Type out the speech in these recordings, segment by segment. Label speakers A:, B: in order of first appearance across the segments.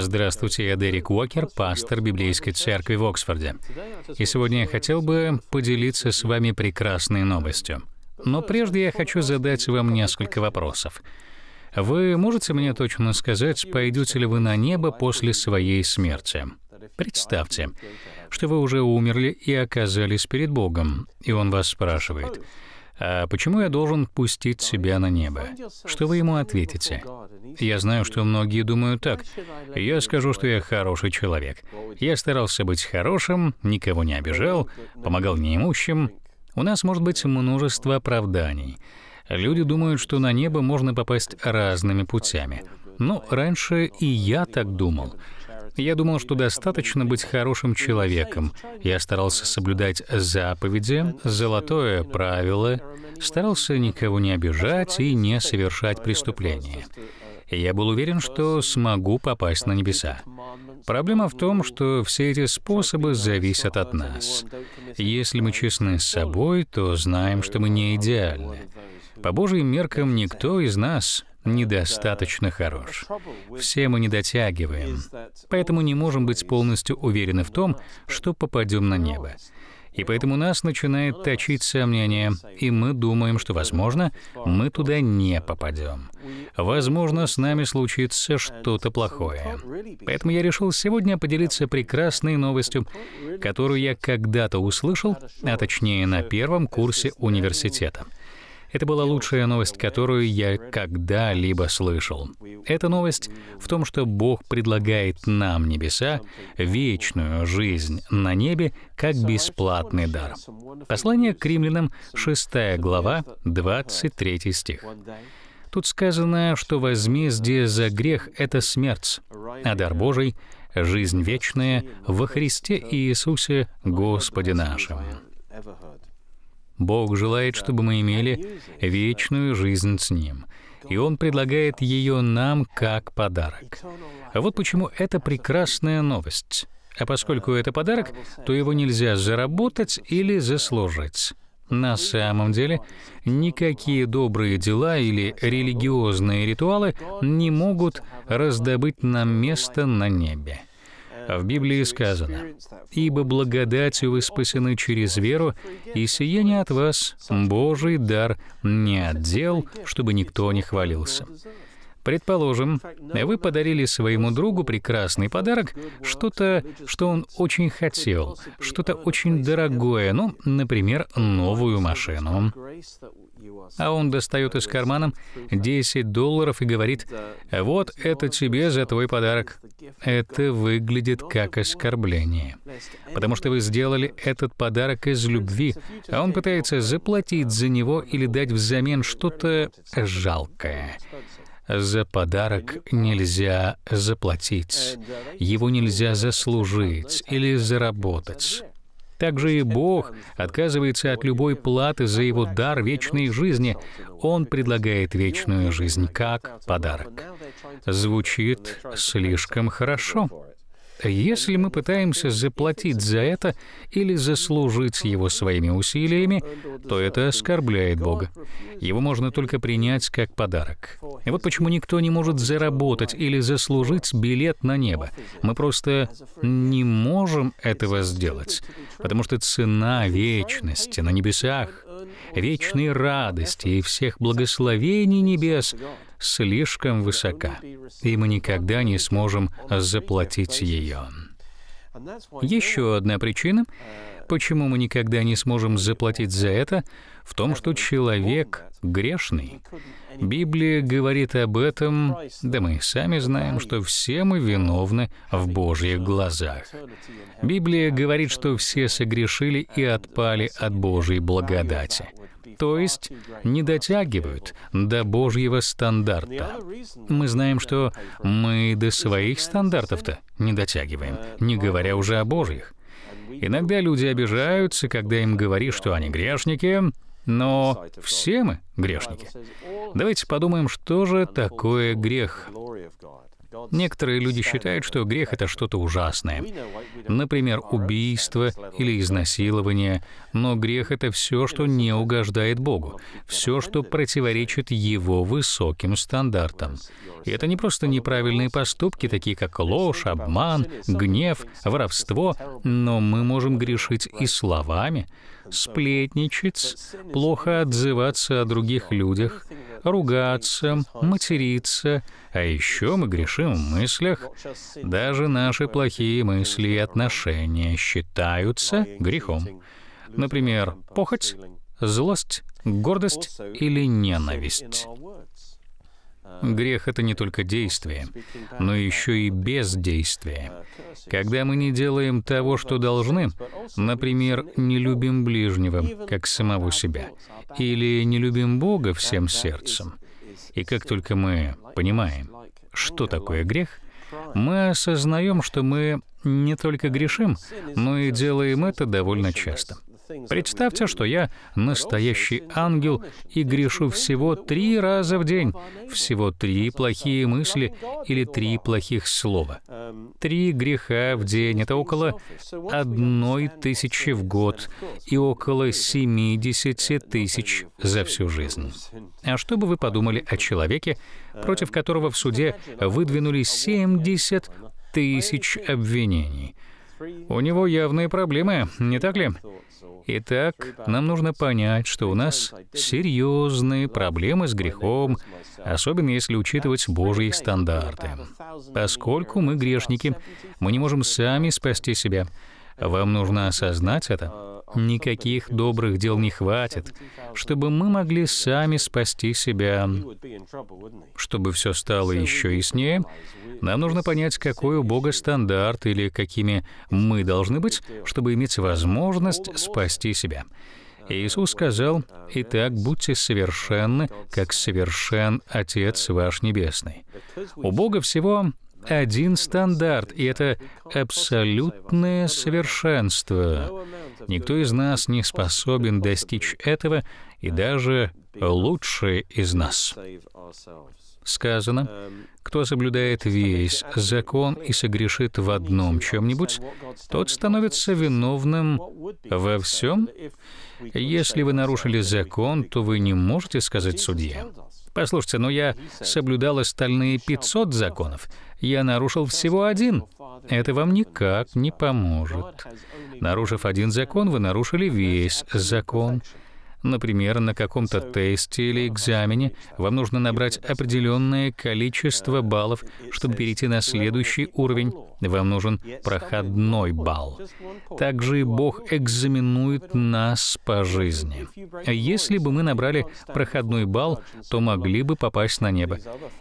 A: Здравствуйте, я Дерек Уокер, пастор Библейской церкви в Оксфорде. И сегодня я хотел бы поделиться с вами прекрасной новостью. Но прежде я хочу задать вам несколько вопросов. Вы можете мне точно сказать, пойдете ли вы на небо после своей смерти? Представьте, что вы уже умерли и оказались перед Богом, и Он вас спрашивает — «А почему я должен пустить себя на небо?» Что вы ему ответите? Я знаю, что многие думают так. Я скажу, что я хороший человек. Я старался быть хорошим, никого не обижал, помогал неимущим. У нас может быть множество оправданий. Люди думают, что на небо можно попасть разными путями. Но раньше и я так думал. Я думал, что достаточно быть хорошим человеком. Я старался соблюдать заповеди, золотое правило, старался никого не обижать и не совершать преступления. Я был уверен, что смогу попасть на небеса. Проблема в том, что все эти способы зависят от нас. Если мы честны с собой, то знаем, что мы не идеальны. По Божьим меркам никто из нас недостаточно хорош. Все мы не дотягиваем, поэтому не можем быть полностью уверены в том, что попадем на небо. И поэтому нас начинает точить сомнение, и мы думаем, что, возможно, мы туда не попадем. Возможно, с нами случится что-то плохое. Поэтому я решил сегодня поделиться прекрасной новостью, которую я когда-то услышал, а точнее на первом курсе университета — это была лучшая новость, которую я когда-либо слышал. Эта новость в том, что Бог предлагает нам небеса вечную жизнь на небе как бесплатный дар. Послание к римлянам, 6 глава, 23 стих. Тут сказано, что возмездие за грех — это смерть, а дар Божий — жизнь вечная во Христе Иисусе Господе нашем. Бог желает, чтобы мы имели вечную жизнь с Ним, и Он предлагает ее нам как подарок. А вот почему это прекрасная новость. А поскольку это подарок, то его нельзя заработать или заслужить. На самом деле, никакие добрые дела или религиозные ритуалы не могут раздобыть нам место на небе. В Библии сказано, «Ибо благодатью вы спасены через веру, и сияние от вас — Божий дар, не отдел, чтобы никто не хвалился». Предположим, вы подарили своему другу прекрасный подарок, что-то, что он очень хотел, что-то очень дорогое, ну, например, новую машину. А он достает из кармана 10 долларов и говорит, вот это тебе за твой подарок. Это выглядит как оскорбление. Потому что вы сделали этот подарок из любви, а он пытается заплатить за него или дать взамен что-то жалкое. За подарок нельзя заплатить, его нельзя заслужить или заработать. Также и Бог отказывается от любой платы за его дар вечной жизни. Он предлагает вечную жизнь как подарок. Звучит слишком хорошо. Если мы пытаемся заплатить за это или заслужить его своими усилиями, то это оскорбляет Бога. Его можно только принять как подарок. И вот почему никто не может заработать или заслужить билет на небо. Мы просто не можем этого сделать, потому что цена вечности на небесах вечной радости и всех благословений небес слишком высока, и мы никогда не сможем заплатить ее. Еще одна причина Почему мы никогда не сможем заплатить за это? В том, что человек грешный. Библия говорит об этом, да мы сами знаем, что все мы виновны в Божьих глазах. Библия говорит, что все согрешили и отпали от Божьей благодати то есть не дотягивают до Божьего стандарта. Мы знаем, что мы до своих стандартов-то не дотягиваем, не говоря уже о Божьих. Иногда люди обижаются, когда им говоришь, что они грешники, но все мы грешники. Давайте подумаем, что же такое грех. Некоторые люди считают, что грех — это что-то ужасное. Например, убийство или изнасилование. Но грех — это все, что не угождает Богу, все, что противоречит Его высоким стандартам. И это не просто неправильные поступки, такие как ложь, обман, гнев, воровство, но мы можем грешить и словами, сплетничать, плохо отзываться о других людях, ругаться, материться, а еще мы грешим в мыслях. Даже наши плохие мысли и отношения считаются грехом. Например, похоть, злость, гордость или ненависть. Грех — это не только действие, но еще и бездействие. Когда мы не делаем того, что должны, например, не любим ближнего, как самого себя, или не любим Бога всем сердцем, и как только мы понимаем, что такое грех, мы осознаем, что мы не только грешим, но и делаем это довольно часто. Представьте, что я настоящий ангел и грешу всего три раза в день, всего три плохие мысли или три плохих слова. Три греха в день — это около одной тысячи в год и около 70 тысяч за всю жизнь. А что бы вы подумали о человеке, против которого в суде выдвинули 70 тысяч обвинений — у него явные проблемы, не так ли? Итак, нам нужно понять, что у нас серьезные проблемы с грехом, особенно если учитывать Божьи стандарты. Поскольку мы грешники, мы не можем сами спасти себя. Вам нужно осознать это. Никаких добрых дел не хватит, чтобы мы могли сами спасти себя. Чтобы все стало еще яснее, нам нужно понять, какой у Бога стандарт или какими мы должны быть, чтобы иметь возможность спасти себя. Иисус сказал, «Итак, будьте совершенны, как совершен Отец ваш Небесный». У Бога всего один стандарт, и это абсолютное совершенство. Никто э, из нас не способен достичь этого, и даже лучшие из нас. Сказано, эм, кто соблюдает весь закон и согрешит в одном чем-нибудь, тот становится виновным во всем. Если вы нарушили закон, то вы не можете сказать судье. Послушайте, но я соблюдал остальные 500 законов. Я нарушил всего один. Это вам никак не поможет. Нарушив один закон, вы нарушили весь закон. Например, на каком-то тесте или экзамене вам нужно набрать определенное количество баллов, чтобы перейти на следующий уровень. Вам нужен проходной балл. Также Бог экзаменует нас по жизни. Если бы мы набрали проходной балл, то могли бы попасть на небо.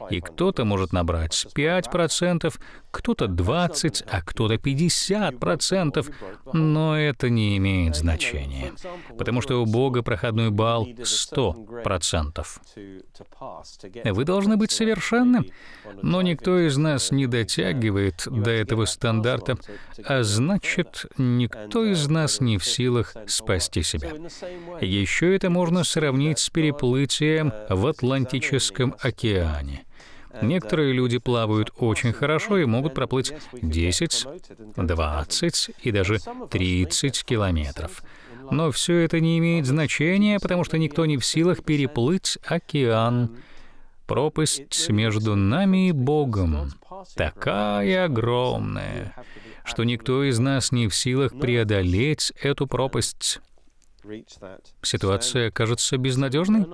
A: И кто-то может набрать 5%, кто-то 20%, а кто-то 50%, но это не имеет значения, потому что у Бога проходной балл 100%. Вы должны быть совершенным, но никто из нас не дотягивает до этого стандарта, а значит, никто из нас не в силах спасти себя. Еще это можно сравнить с переплытием в Атлантическом океане. Некоторые люди плавают очень хорошо и могут проплыть 10, 20 и даже 30 километров. Но все это не имеет значения, потому что никто не в силах переплыть океан. Пропасть между нами и Богом такая огромная, что никто из нас не в силах преодолеть эту пропасть. Ситуация кажется безнадежной,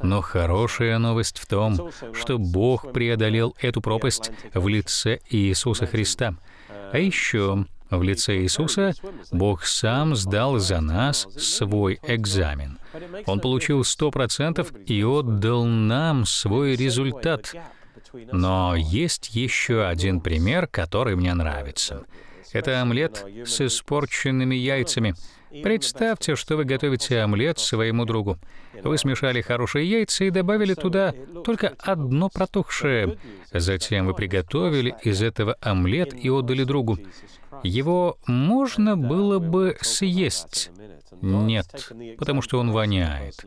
A: но хорошая новость в том, что Бог преодолел эту пропасть в лице Иисуса Христа. А еще в лице Иисуса, Бог сам сдал за нас свой экзамен. Он получил 100% и отдал нам свой результат. Но есть еще один пример, который мне нравится. Это омлет с испорченными яйцами — Представьте, что вы готовите омлет своему другу. Вы смешали хорошие яйца и добавили туда только одно протухшее. Затем вы приготовили из этого омлет и отдали другу. Его можно было бы съесть. Нет, потому что он воняет.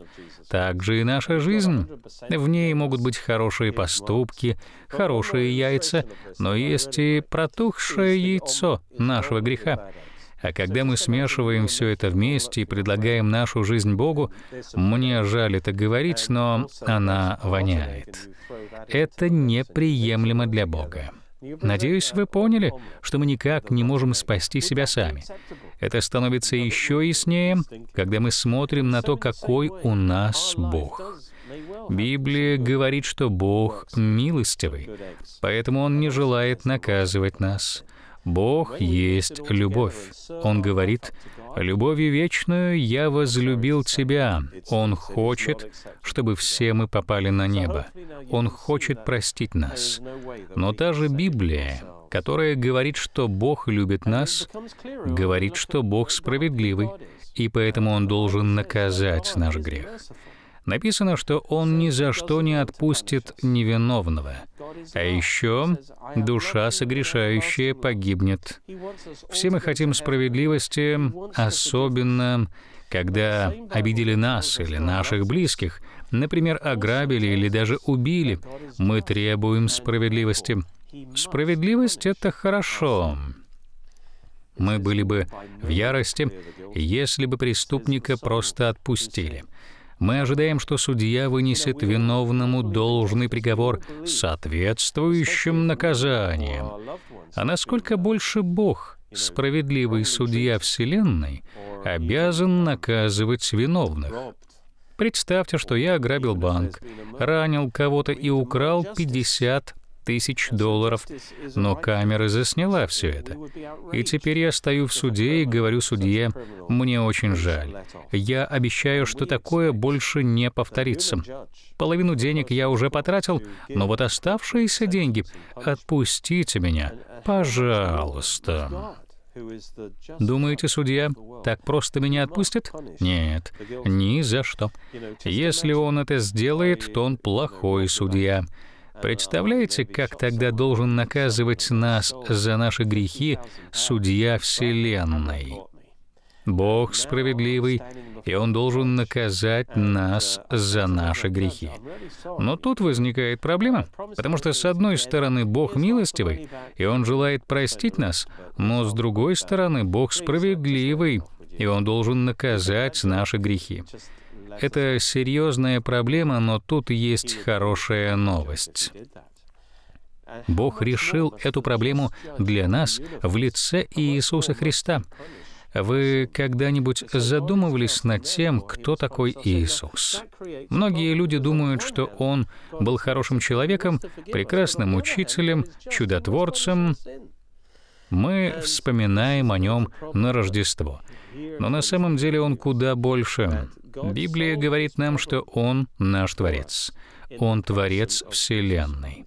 A: Так же и наша жизнь. В ней могут быть хорошие поступки, хорошие яйца, но есть и протухшее яйцо нашего греха. А когда мы смешиваем все это вместе и предлагаем нашу жизнь Богу, мне жаль это говорить, но она воняет. Это неприемлемо для Бога. Надеюсь, вы поняли, что мы никак не можем спасти себя сами. Это становится еще яснее, когда мы смотрим на то, какой у нас Бог. Библия говорит, что Бог милостивый, поэтому Он не желает наказывать нас. Бог есть любовь. Он говорит, «Любовью вечную я возлюбил тебя». Он хочет, чтобы все мы попали на небо. Он хочет простить нас. Но та же Библия, которая говорит, что Бог любит нас, говорит, что Бог справедливый, и поэтому Он должен наказать наш грех написано, что Он ни за что не отпустит невиновного. А еще душа согрешающая погибнет. Все мы хотим справедливости, особенно когда обидели нас или наших близких, например, ограбили или даже убили, мы требуем справедливости. Справедливость — это хорошо. Мы были бы в ярости, если бы преступника просто отпустили. Мы ожидаем, что судья вынесет виновному должный приговор с соответствующим наказанием. А насколько больше Бог, справедливый судья Вселенной, обязан наказывать виновных? Представьте, что я ограбил банк, ранил кого-то и украл 50 тысяч долларов, но камера засняла все это. И теперь я стою в суде и говорю судье, мне очень жаль. Я обещаю, что такое больше не повторится. Половину денег я уже потратил, но вот оставшиеся деньги отпустите меня, пожалуйста. Думаете, судья так просто меня отпустит? Нет, ни за что. Если он это сделает, то он плохой судья. Представляете, как тогда должен наказывать нас за наши грехи судья Вселенной? Бог справедливый, и Он должен наказать нас за наши грехи. Но тут возникает проблема, потому что, с одной стороны, Бог милостивый, и Он желает простить нас, но, с другой стороны, Бог справедливый, и Он должен наказать наши грехи. Это серьезная проблема, но тут есть хорошая новость. Бог решил эту проблему для нас в лице Иисуса Христа. Вы когда-нибудь задумывались над тем, кто такой Иисус? Многие люди думают, что Он был хорошим человеком, прекрасным учителем, чудотворцем. Мы вспоминаем о Нем на Рождество. Но на самом деле Он куда больше. Библия говорит нам, что Он наш Творец. Он Творец Вселенной.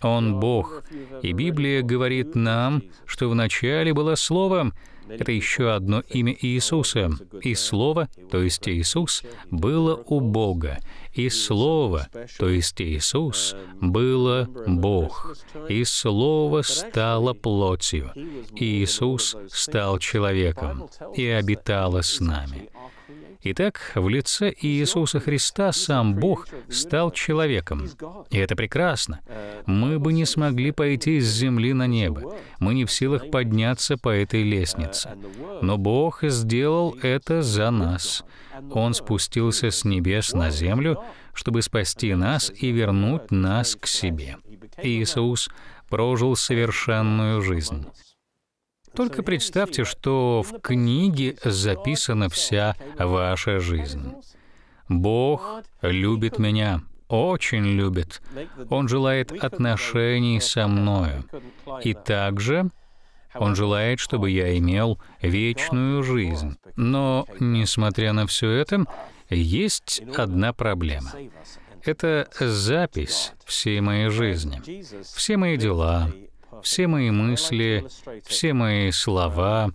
A: Он Бог. И Библия говорит нам, что в начале было Слово, Это еще одно имя Иисуса. И Слово, то есть Иисус, было у Бога. И Слово, то есть Иисус, было Бог. И Слово стало плотью. И Иисус стал человеком и обитало с нами. Итак, в лице Иисуса Христа сам Бог стал человеком. И это прекрасно. Мы бы не смогли пойти с земли на небо. Мы не в силах подняться по этой лестнице. Но Бог сделал это за нас. Он спустился с небес на землю, чтобы спасти нас и вернуть нас к себе. Иисус прожил совершенную жизнь. Только представьте, что в книге записана вся ваша жизнь. Бог любит меня, очень любит. Он желает отношений со мною. И также он желает, чтобы я имел вечную жизнь. Но, несмотря на все это, есть одна проблема. Это запись всей моей жизни, все мои дела, все мои мысли, все мои слова,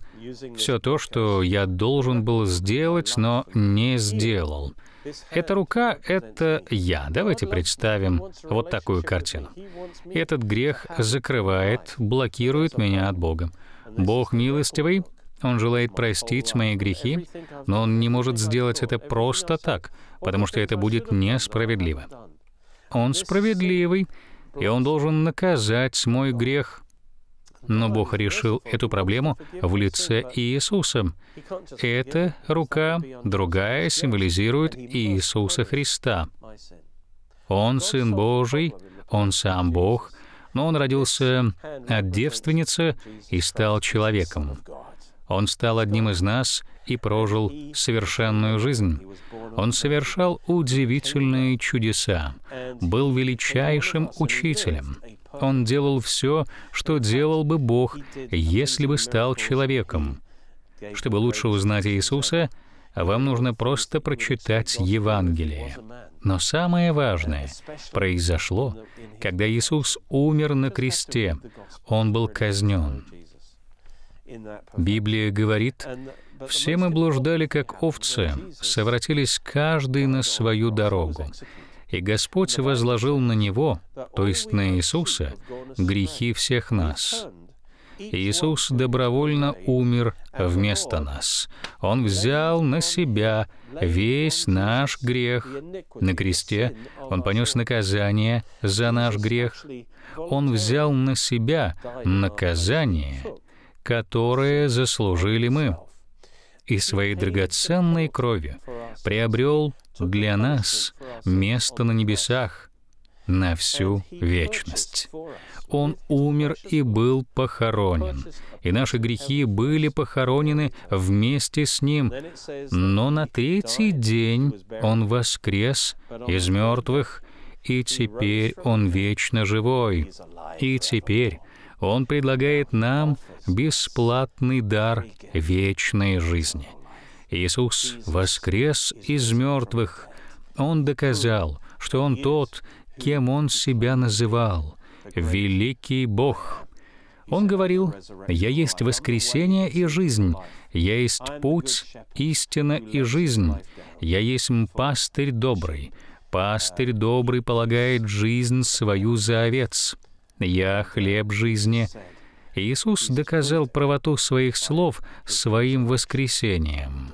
A: все то, что я должен был сделать, но не сделал. Эта рука — это я. Давайте представим вот такую картину. Этот грех закрывает, блокирует меня от Бога. Бог милостивый, Он желает простить мои грехи, но Он не может сделать это просто так, потому что это будет несправедливо. Он справедливый, и Он должен наказать мой грех. Но Бог решил эту проблему в лице Иисуса. Эта рука, другая, символизирует Иисуса Христа. Он Сын Божий, Он сам Бог, но Он родился от девственницы и стал человеком. Он стал одним из нас и прожил совершенную жизнь. Он совершал удивительные чудеса, был величайшим учителем. Он делал все, что делал бы Бог, если бы стал человеком. Чтобы лучше узнать Иисуса, вам нужно просто прочитать Евангелие. Но самое важное произошло, когда Иисус умер на кресте, Он был казнен. Библия говорит, «Все мы блуждали, как овцы, совратились каждый на свою дорогу, и Господь возложил на Него, то есть на Иисуса, грехи всех нас». Иисус добровольно умер вместо нас. Он взял на себя весь наш грех. На кресте Он понес наказание за наш грех. Он взял на себя наказание которые заслужили мы, и своей драгоценной кровью приобрел для нас место на небесах на всю вечность. Он умер и был похоронен, и наши грехи были похоронены вместе с Ним. Но на третий день Он воскрес из мертвых, и теперь Он вечно живой. И теперь он предлагает нам бесплатный дар вечной жизни. Иисус воскрес из мертвых. Он доказал, что Он тот, кем Он себя называл, великий Бог. Он говорил, «Я есть воскресение и жизнь, я есть путь, истина и жизнь, я есть пастырь добрый». Пастырь добрый полагает жизнь свою за овец. «Я хлеб жизни». Иисус доказал правоту своих слов своим воскресением.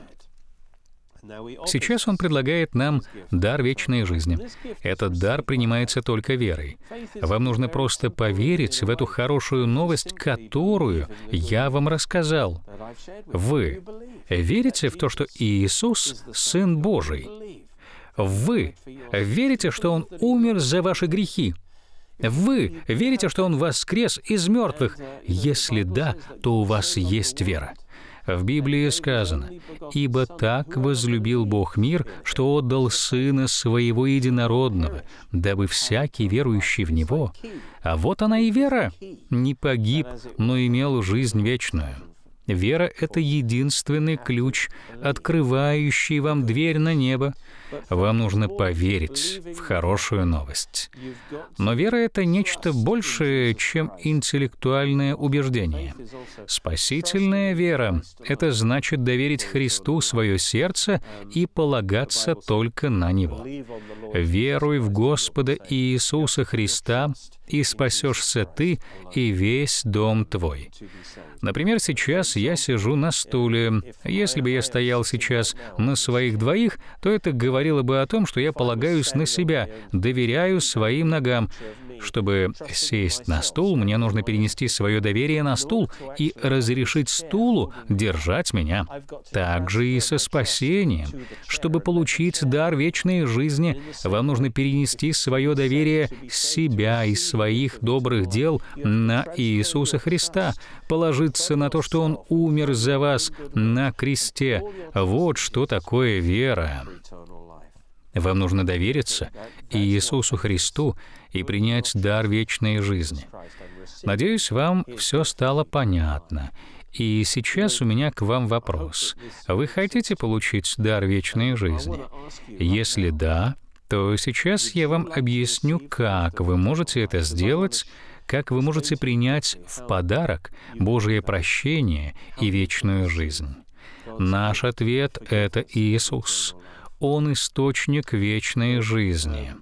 A: Сейчас Он предлагает нам дар вечной жизни. Этот дар принимается только верой. Вам нужно просто поверить в эту хорошую новость, которую я вам рассказал. Вы верите в то, что Иисус — Сын Божий? Вы верите, что Он умер за ваши грехи? Вы верите, что Он воскрес из мертвых? Если да, то у вас есть вера. В Библии сказано, «Ибо так возлюбил Бог мир, что отдал Сына Своего Единородного, дабы всякий верующий в Него». А вот она и вера. Не погиб, но имел жизнь вечную. Вера — это единственный ключ, открывающий вам дверь на небо, вам нужно поверить в хорошую новость. Но вера — это нечто большее, чем интеллектуальное убеждение. Спасительная вера — это значит доверить Христу свое сердце и полагаться только на Него. «Веруй в Господа Иисуса Христа, и спасешься ты и весь дом твой». Например, сейчас я сижу на стуле. Если бы я стоял сейчас на своих двоих, то это говорит говорила бы о том, что я полагаюсь на себя, доверяю своим ногам. Чтобы сесть на стул, мне нужно перенести свое доверие на стул и разрешить стулу держать меня. Так же и со спасением. Чтобы получить дар вечной жизни, вам нужно перенести свое доверие с себя и своих добрых дел на Иисуса Христа, положиться на то, что Он умер за вас на кресте. Вот что такое вера. Вам нужно довериться и Иисусу Христу и принять дар вечной жизни. Надеюсь, вам все стало понятно. И сейчас у меня к вам вопрос. Вы хотите получить дар вечной жизни? Если да, то сейчас я вам объясню, как вы можете это сделать, как вы можете принять в подарок Божие прощение и вечную жизнь. Наш ответ — это Иисус. Он источник вечной жизни.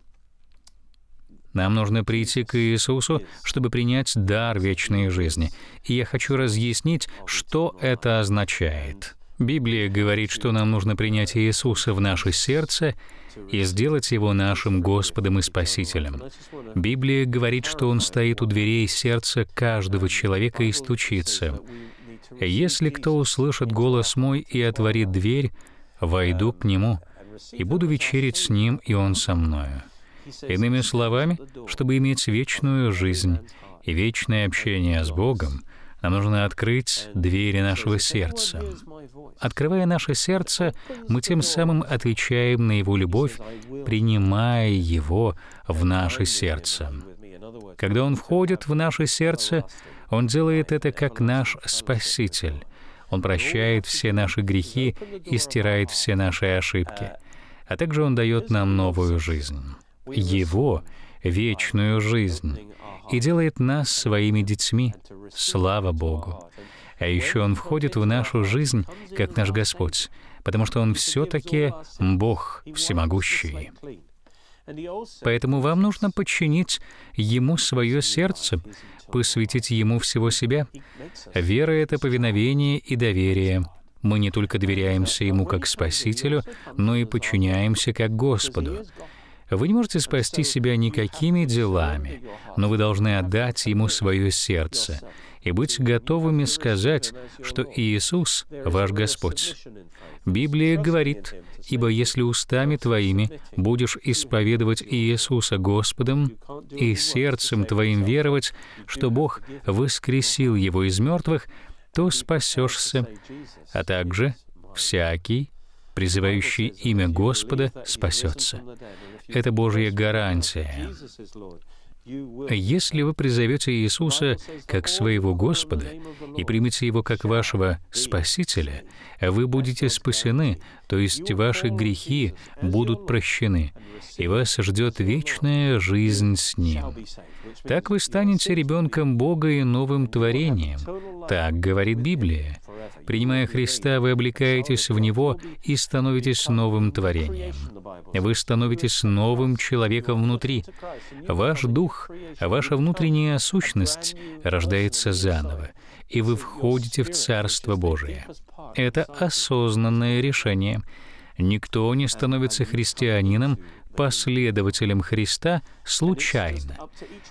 A: Нам нужно прийти к Иисусу, чтобы принять дар вечной жизни. И я хочу разъяснить, что это означает. Библия говорит, что нам нужно принять Иисуса в наше сердце и сделать Его нашим Господом и Спасителем. Библия говорит, что Он стоит у дверей сердца каждого человека и стучится. «Если кто услышит голос мой и отворит дверь, войду к Нему, и буду вечерить с Ним, и Он со мною». Иными словами, чтобы иметь вечную жизнь и вечное общение с Богом, нам нужно открыть двери нашего сердца. Открывая наше сердце, мы тем самым отвечаем на Его любовь, принимая Его в наше сердце. Когда Он входит в наше сердце, Он делает это как наш Спаситель, он прощает все наши грехи и стирает все наши ошибки. А также Он дает нам новую жизнь. Его вечную жизнь и делает нас своими детьми. Слава Богу! А еще Он входит в нашу жизнь, как наш Господь, потому что Он все-таки Бог всемогущий. Поэтому вам нужно подчинить Ему свое сердце, посвятить Ему всего себя? Вера — это повиновение и доверие. Мы не только доверяемся Ему как Спасителю, но и подчиняемся как Господу. Вы не можете спасти себя никакими делами, но вы должны отдать Ему свое сердце — и быть готовыми сказать, что Иисус — ваш Господь. Библия говорит, «Ибо если устами твоими будешь исповедовать Иисуса Господом и сердцем твоим веровать, что Бог воскресил Его из мертвых, то спасешься, а также всякий, призывающий имя Господа, спасется. Это Божья гарантия. Если вы призовете Иисуса как своего Господа и примете Его как вашего Спасителя, вы будете спасены, то есть ваши грехи будут прощены, и вас ждет вечная жизнь с Ним. Так вы станете ребенком Бога и новым творением. Так говорит Библия. Принимая Христа, вы облекаетесь в Него и становитесь новым творением. Вы становитесь новым человеком внутри. Ваш дух, ваша внутренняя сущность рождается заново и вы входите в Царство Божие. Это осознанное решение. Никто не становится христианином последователем Христа случайно.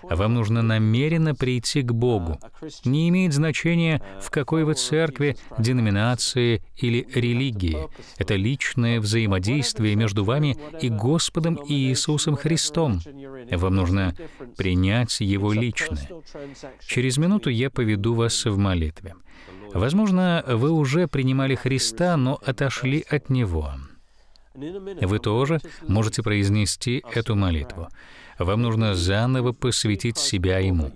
A: Вам нужно намеренно прийти к Богу. Не имеет значения, в какой вы церкви, деноминации или религии. Это личное взаимодействие между вами и Господом Иисусом Христом. Вам нужно принять Его лично. Через минуту я поведу вас в молитве. Возможно, вы уже принимали Христа, но отошли от Него. Вы тоже можете произнести эту молитву. Вам нужно заново посвятить себя Ему.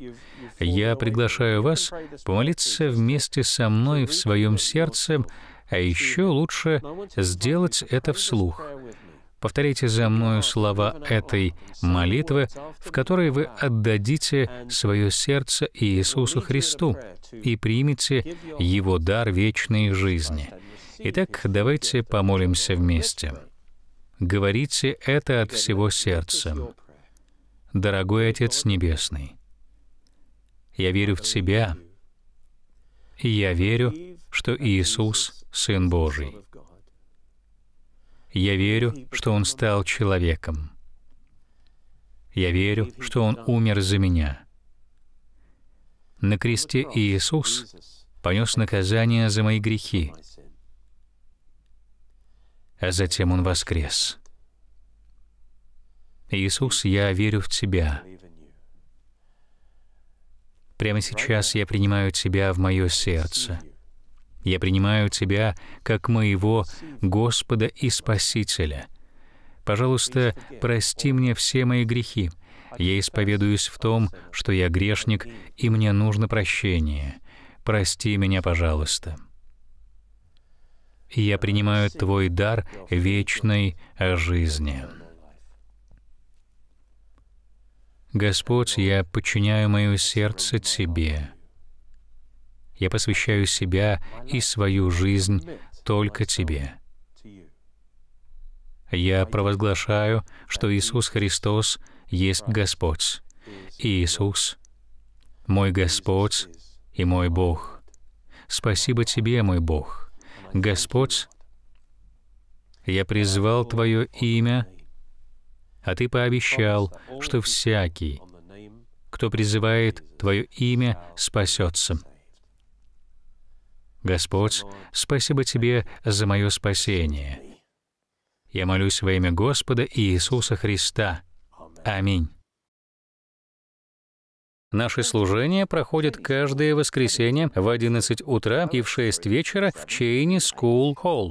A: Я приглашаю вас помолиться вместе со мной в своем сердце, а еще лучше сделать это вслух. Повторите за мною слова этой молитвы, в которой вы отдадите свое сердце Иисусу Христу и примете Его дар вечной жизни — Итак, давайте помолимся вместе. Говорите это от всего сердца. Дорогой Отец Небесный, я верю в Тебя, и я верю, что Иисус — Сын Божий. Я верю, что Он стал человеком. Я верю, что Он умер за меня. На кресте Иисус понес наказание за мои грехи, а затем Он воскрес. Иисус, я верю в Тебя. Прямо сейчас я принимаю Тебя в мое сердце. Я принимаю Тебя как моего Господа и Спасителя. Пожалуйста, прости мне все мои грехи. Я исповедуюсь в том, что я грешник, и мне нужно прощение. Прости меня, пожалуйста я принимаю Твой дар вечной жизни. Господь, я подчиняю мое сердце Тебе. Я посвящаю себя и свою жизнь только Тебе. Я провозглашаю, что Иисус Христос есть Господь, и Иисус — мой Господь и мой Бог. Спасибо Тебе, мой Бог. Господь, я призвал Твое имя, а Ты пообещал, что всякий, кто призывает Твое имя, спасется. Господь, спасибо Тебе за мое спасение. Я молюсь во имя Господа Иисуса Христа. Аминь. Наши служения проходят каждое воскресенье в 11 утра и в 6 вечера в Чейни School Холл.